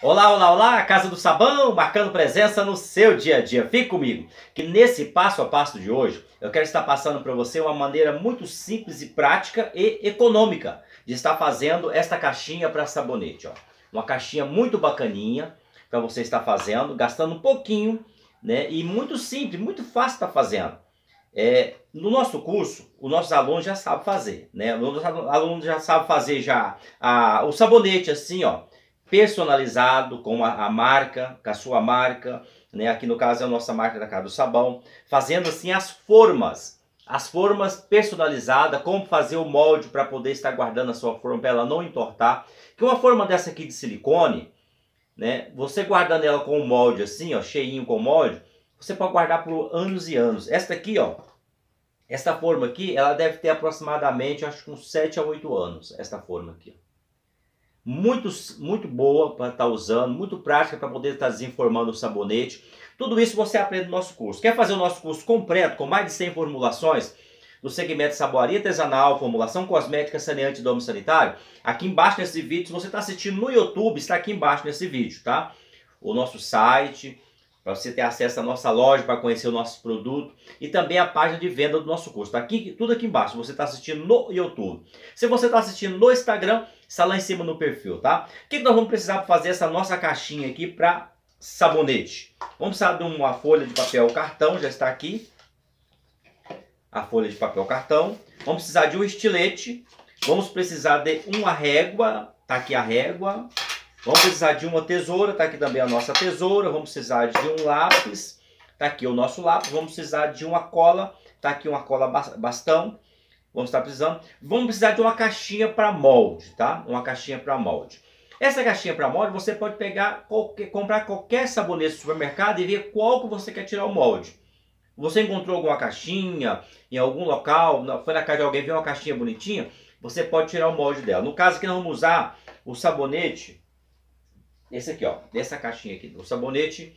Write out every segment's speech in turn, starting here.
Olá, olá, olá, Casa do Sabão, marcando presença no seu dia a dia. Fique comigo, que nesse passo a passo de hoje, eu quero estar passando para você uma maneira muito simples e prática e econômica de estar fazendo esta caixinha para sabonete, ó. Uma caixinha muito bacaninha para você estar fazendo, gastando um pouquinho, né? E muito simples, muito fácil estar fazendo. É, no nosso curso, os nossos alunos já sabem fazer, né? Os alunos já sabem fazer já a, o sabonete assim, ó personalizado com a, a, marca, com a sua marca, né? Aqui no caso é a nossa marca da Casa do Sabão, fazendo assim as formas, as formas personalizadas, como fazer o molde para poder estar guardando a sua forma para ela não entortar. Que uma forma dessa aqui de silicone, né? Você guardando ela com o molde assim, ó, cheinho com molde, você pode guardar por anos e anos. Esta aqui, ó, esta forma aqui, ela deve ter aproximadamente, acho que uns 7 a 8 anos, esta forma aqui, muito, muito boa para estar tá usando, muito prática para poder estar tá desenformando o sabonete. Tudo isso você aprende no nosso curso. Quer fazer o nosso curso completo com mais de 100 formulações? do segmento saboaria artesanal, formulação cosmética, saneante e domo sanitário, aqui embaixo nesse vídeo, se você está assistindo no YouTube, está aqui embaixo nesse vídeo, tá? O nosso site, para você ter acesso à nossa loja, para conhecer o nosso produto e também a página de venda do nosso curso. Tá aqui, tudo aqui embaixo, você está assistindo no YouTube. Se você está assistindo no Instagram, está lá em cima no perfil, tá? O que, que nós vamos precisar para fazer essa nossa caixinha aqui para sabonete? Vamos precisar de uma folha de papel cartão, já está aqui. A folha de papel cartão. Vamos precisar de um estilete. Vamos precisar de uma régua, tá aqui a régua. Vamos precisar de uma tesoura, tá aqui também a nossa tesoura. Vamos precisar de um lápis, tá aqui o nosso lápis. Vamos precisar de uma cola, tá aqui uma cola bastão vamos estar tá precisando. Vamos precisar de uma caixinha para molde, tá? Uma caixinha para molde. Essa caixinha para molde você pode pegar, qualquer, comprar qualquer sabonete do supermercado e ver qual que você quer tirar o molde. Você encontrou alguma caixinha em algum local, foi na casa de alguém, viu uma caixinha bonitinha, você pode tirar o molde dela. No caso aqui nós vamos usar o sabonete, esse aqui ó, dessa caixinha aqui, o sabonete,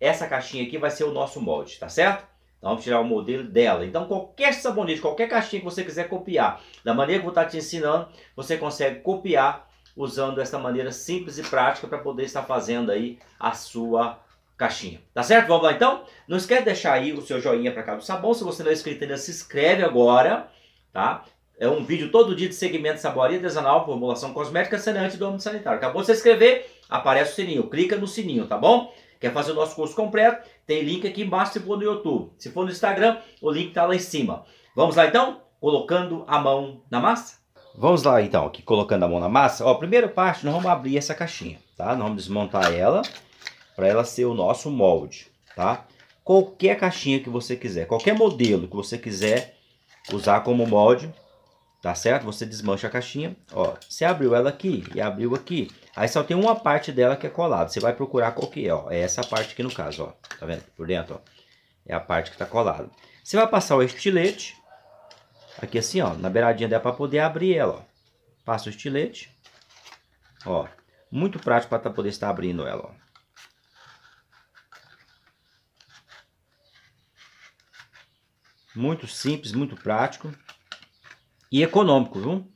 essa caixinha aqui vai ser o nosso molde, tá certo? Vamos tirar o modelo dela. Então, qualquer sabonete, qualquer caixinha que você quiser copiar, da maneira que eu vou estar te ensinando, você consegue copiar usando esta maneira simples e prática para poder estar fazendo aí a sua caixinha. Tá certo? Vamos lá então? Não esquece de deixar aí o seu joinha para cá do sabão. Se você não é inscrito ainda, se inscreve agora, tá? é um vídeo todo dia de segmento saboaria artesanal, formulação cosmética, saneante do âmbito sanitário. Acabou de se inscrever, aparece o sininho. Clica no sininho, tá bom? Quer fazer o nosso curso completo? Tem link aqui embaixo se for no YouTube. Se for no Instagram, o link está lá em cima. Vamos lá então? Colocando a mão na massa? Vamos lá então, aqui colocando a mão na massa. Ó, primeira parte, nós vamos abrir essa caixinha, tá? Nós vamos desmontar ela para ela ser o nosso molde, tá? Qualquer caixinha que você quiser, qualquer modelo que você quiser usar como molde, tá certo? Você desmancha a caixinha, ó, você abriu ela aqui e abriu aqui, aí só tem uma parte dela que é colada, você vai procurar qual que é, ó, é essa parte aqui no caso, ó, tá vendo? Por dentro, ó, é a parte que tá colada. Você vai passar o estilete, aqui assim, ó, na beiradinha dela para poder abrir ela, ó. Passa o estilete, ó, muito prático para tá, poder estar abrindo ela, ó. Muito simples, muito prático e econômico, viu?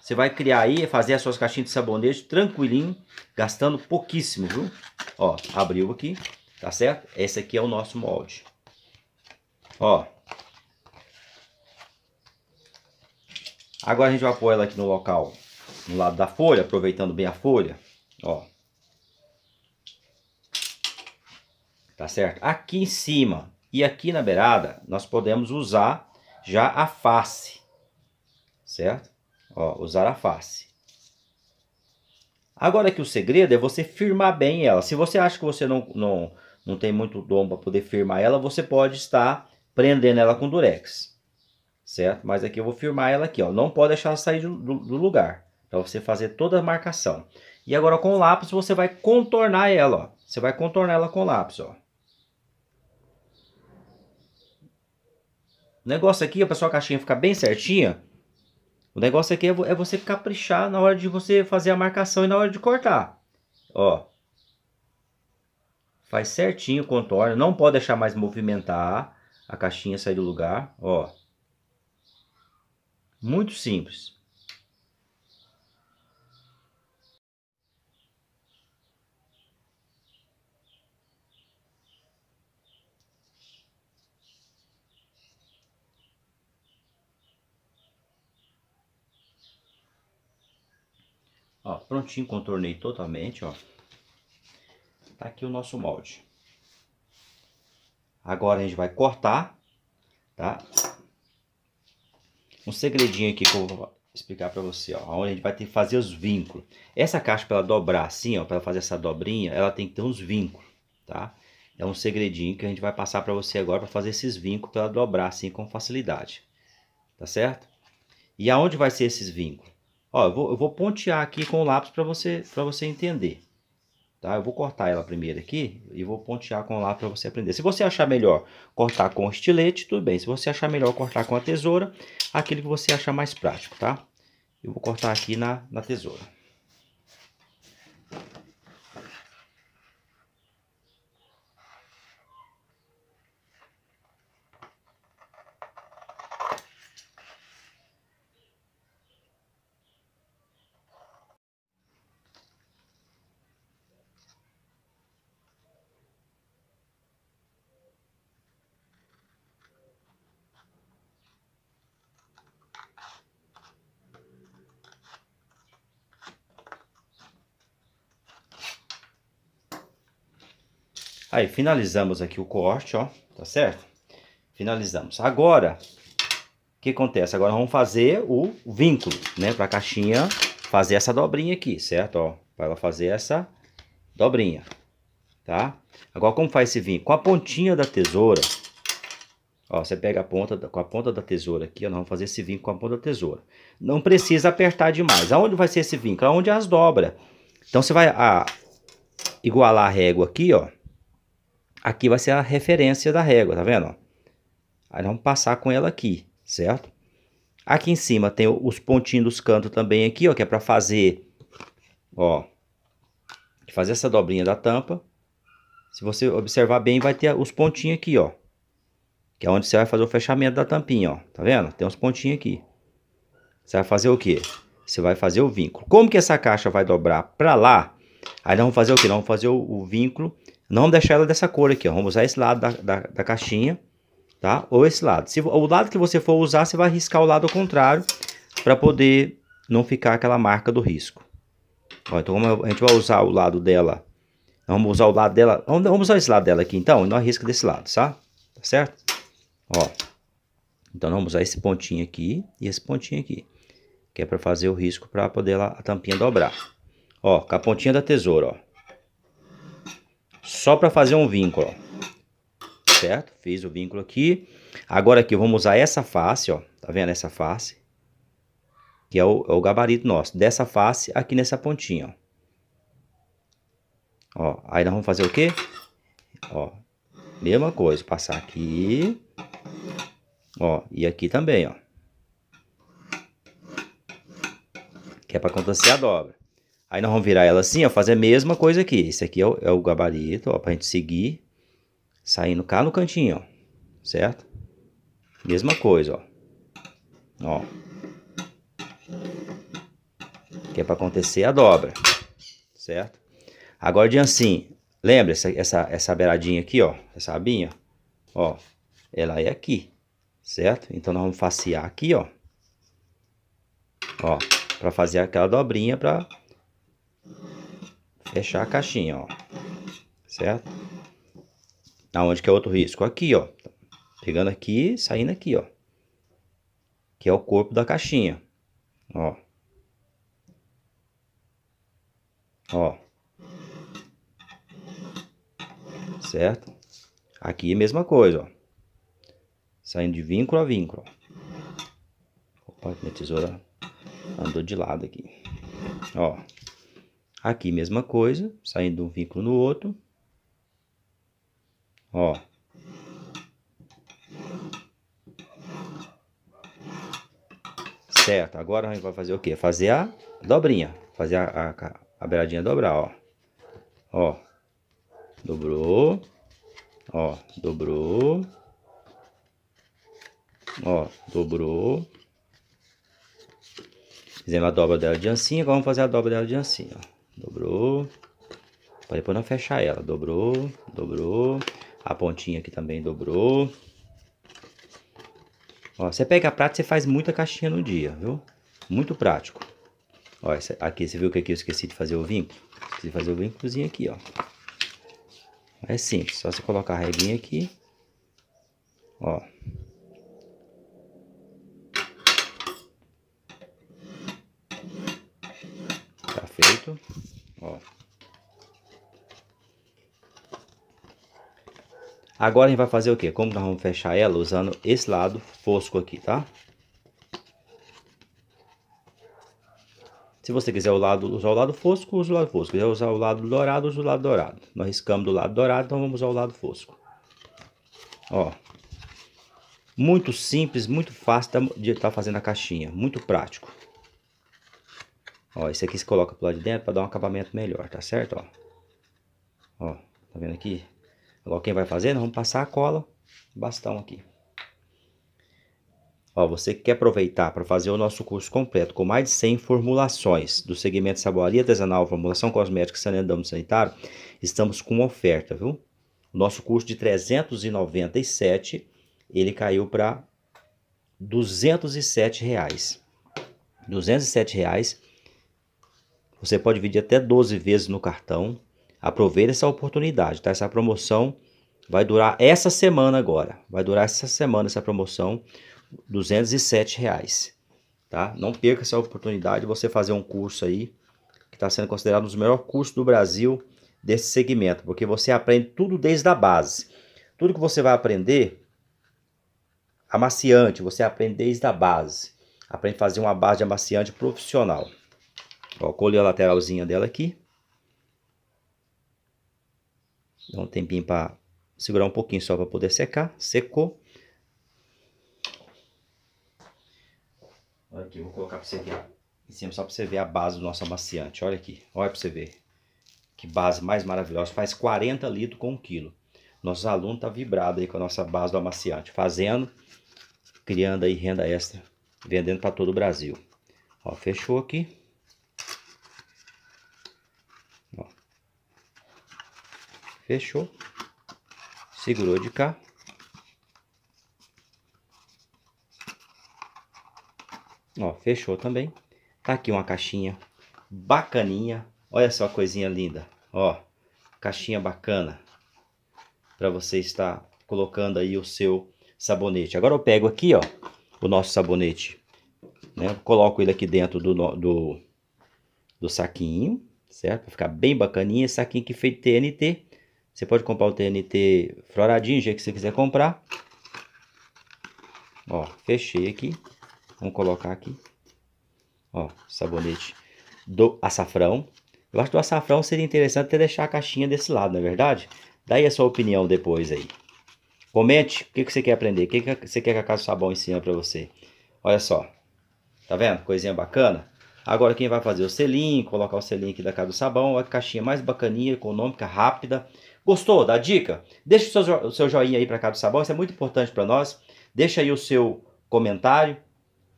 Você vai criar aí, fazer as suas caixinhas de sabonete tranquilinho, gastando pouquíssimo, viu? Ó, abriu aqui, tá certo? Esse aqui é o nosso molde. Ó. Agora a gente vai pôr ela aqui no local, no lado da folha, aproveitando bem a folha, ó. Tá certo? Aqui em cima e aqui na beirada, nós podemos usar já a face, certo? Ó, usar a face. Agora que o segredo é você firmar bem ela. Se você acha que você não, não, não tem muito dom para poder firmar ela, você pode estar prendendo ela com durex, certo? Mas aqui eu vou firmar ela aqui, ó. Não pode deixar ela sair do, do lugar, para você fazer toda a marcação. E agora com o lápis você vai contornar ela, ó. Você vai contornar ela com o lápis, ó. O negócio aqui é para sua caixinha ficar bem certinha. O negócio aqui é, é você caprichar na hora de você fazer a marcação e na hora de cortar. Ó. Faz certinho o contorno. Não pode deixar mais movimentar a caixinha sair do lugar. Ó. Muito simples. Ó, prontinho, contornei totalmente, ó. Tá aqui o nosso molde. Agora a gente vai cortar, tá? Um segredinho aqui que eu vou explicar para você, ó. Onde a gente vai ter que fazer os vínculos. Essa caixa para ela dobrar assim, ó, para ela fazer essa dobrinha, ela tem que ter uns vínculos, tá? É um segredinho que a gente vai passar para você agora para fazer esses vínculos para ela dobrar assim com facilidade. Tá certo? E aonde vai ser esses vínculos? Ó, eu vou, eu vou pontear aqui com o lápis para você, você entender. Tá? Eu vou cortar ela primeiro aqui e vou pontear com o lápis para você aprender. Se você achar melhor cortar com o estilete, tudo bem. Se você achar melhor cortar com a tesoura, aquele que você achar mais prático, tá? Eu vou cortar aqui na, na tesoura. Aí, finalizamos aqui o corte, ó, tá certo? Finalizamos. Agora, o que acontece? Agora vamos fazer o vínculo, né? Para a caixinha fazer essa dobrinha aqui, certo? Ó, Vai ela fazer essa dobrinha, tá? Agora, como faz esse vínculo? Com a pontinha da tesoura, ó, você pega a ponta, com a ponta da tesoura aqui, ó, nós vamos fazer esse vínculo com a ponta da tesoura. Não precisa apertar demais. Aonde vai ser esse vínculo? Aonde as dobra. Então, você vai a, ah, igualar a régua aqui, ó. Aqui vai ser a referência da régua, tá vendo? Aí vamos passar com ela aqui, certo? Aqui em cima tem os pontinhos dos cantos também aqui, ó, que é para fazer, ó, fazer essa dobrinha da tampa. Se você observar bem, vai ter os pontinhos aqui, ó. Que é onde você vai fazer o fechamento da tampinha, ó. Tá vendo? Tem uns pontinhos aqui. Você vai fazer o quê? Você vai fazer o vínculo. Como que essa caixa vai dobrar para lá? Aí nós vamos fazer o quê? Nós vamos fazer o, o vínculo não vamos deixar ela dessa cor aqui, ó. Vamos usar esse lado da, da, da caixinha, tá? Ou esse lado. Se, o lado que você for usar, você vai riscar o lado ao contrário para poder não ficar aquela marca do risco. Ó, então a gente vai usar o lado dela. Vamos usar o lado dela. Vamos, vamos usar esse lado dela aqui, então. não arrisca desse lado, tá? Tá certo? Ó. Então vamos usar esse pontinho aqui e esse pontinho aqui. Que é para fazer o risco para poder a tampinha dobrar. Ó, com a pontinha da tesoura, ó só para fazer um vínculo, certo? Fiz o vínculo aqui. Agora aqui, vamos usar essa face, ó, tá vendo essa face? Que é o, é o gabarito nosso, dessa face aqui nessa pontinha, ó. ó. Aí nós vamos fazer o quê? Ó, mesma coisa, passar aqui, ó, e aqui também, ó. Que é para acontecer a dobra. Aí nós vamos virar ela assim, ó, fazer a mesma coisa aqui. Esse aqui é o, é o gabarito, ó, pra gente seguir, saindo cá no cantinho, ó, certo? Mesma coisa, ó. Ó. Que é pra acontecer a dobra, certo? Agora de assim, lembra essa, essa, essa beiradinha aqui, ó, essa abinha, ó, ela é aqui, certo? Então nós vamos facear aqui, ó, ó, pra fazer aquela dobrinha pra fechar a caixinha, ó. Certo? Aonde tá, que é outro risco? Aqui, ó. Pegando aqui, saindo aqui, ó. Que é o corpo da caixinha. Ó. Ó. Certo? Aqui é a mesma coisa, ó. Saindo de vínculo a vínculo. Opa, minha tesoura andou de lado aqui. Ó. Aqui, mesma coisa, saindo um vínculo no outro. Ó. Certo, agora a gente vai fazer o quê? Fazer a dobrinha. Fazer a, a, a beiradinha dobrar, ó. Ó. Dobrou. Ó, dobrou. Ó, dobrou. Fizemos a dobra dela de ancinha, agora vamos fazer a dobra dela de ancinha, ó dobrou. Pra depois não fechar ela. Dobrou, dobrou. A pontinha aqui também dobrou. Ó, você pega a prata, você faz muita caixinha no dia, viu? Muito prático. Ó, essa, aqui, você viu que aqui eu esqueci de fazer o vínculo? Esqueci de fazer o vincozinho aqui, ó. É simples, só você colocar a reguinha aqui. Ó, Tá feito. Ó. Agora a gente vai fazer o quê? Como nós vamos fechar ela usando esse lado fosco aqui, tá? Se você quiser o lado, usar o lado fosco, usa o lado fosco. Se quiser usar o lado dourado, usa o lado dourado. Nós riscamos do lado dourado, então vamos usar o lado fosco. Ó. Muito simples, muito fácil de estar tá fazendo a caixinha. Muito prático. Ó, esse aqui se coloca pro lado de dentro para dar um acabamento melhor, tá certo? Ó, ó tá vendo aqui? Agora quem vai fazer, vamos passar a cola, bastão aqui. Ó, você que quer aproveitar para fazer o nosso curso completo com mais de 100 formulações do segmento saboaria artesanal, formulação cosmética e saneamento sanitário, estamos com uma oferta, viu? O nosso curso de 397, ele caiu para 207 reais. 207 reais você pode dividir até 12 vezes no cartão. Aproveita essa oportunidade, tá? Essa promoção vai durar essa semana agora. Vai durar essa semana essa promoção, R$ reais, tá? Não perca essa oportunidade de você fazer um curso aí que está sendo considerado um dos melhores cursos do Brasil desse segmento, porque você aprende tudo desde a base. Tudo que você vai aprender amaciante, você aprende desde a base. Aprende a fazer uma base de amaciante profissional. Ó, colhei a lateralzinha dela aqui. Dá um tempinho para segurar um pouquinho só para poder secar. Secou. Olha aqui, vou colocar para você ver em cima só para você ver a base do nosso amaciante. Olha aqui, olha para você ver. Que base mais maravilhosa. Faz 40 litros com 1 quilo. Nossos alunos estão tá vibrados aí com a nossa base do amaciante. Fazendo, criando aí renda extra, vendendo para todo o Brasil. Ó, fechou aqui. Fechou. Segurou de cá. Ó, fechou também. Tá aqui uma caixinha bacaninha. Olha só a coisinha linda. Ó, caixinha bacana. Para você estar colocando aí o seu sabonete. Agora eu pego aqui, ó, o nosso sabonete. Né? Coloco ele aqui dentro do, do, do saquinho, certo? Pra ficar bem bacaninha. Saquinho que feito TNT. Você pode comprar o TNT floradinho, do jeito que você quiser comprar. Ó, fechei aqui. Vamos colocar aqui. Ó, sabonete do açafrão. Eu acho que o açafrão seria interessante até deixar a caixinha desse lado, não é verdade? Daí a sua opinião depois aí. Comente o que, você quer aprender, o que, que você quer que a Casa do Sabão ensina para você. Olha só, tá vendo? Coisinha bacana. Agora quem vai fazer o selinho, colocar o selinho aqui da Casa do Sabão, a caixinha mais bacaninha, econômica, rápida. Gostou da dica? Deixa o seu, o seu joinha aí para cá do sabão, isso é muito importante para nós. Deixa aí o seu comentário,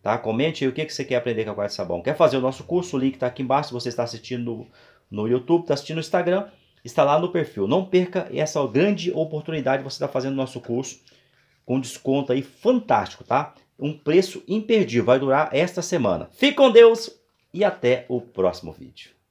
tá? Comente aí o que, que você quer aprender com a Quarto Sabão. Quer fazer o nosso curso? O link está aqui embaixo. Se você está assistindo no, no YouTube, está assistindo no Instagram, está lá no perfil. Não perca essa grande oportunidade. Você está fazendo o nosso curso com desconto aí fantástico, tá? Um preço imperdível. Vai durar esta semana. Fique com Deus e até o próximo vídeo.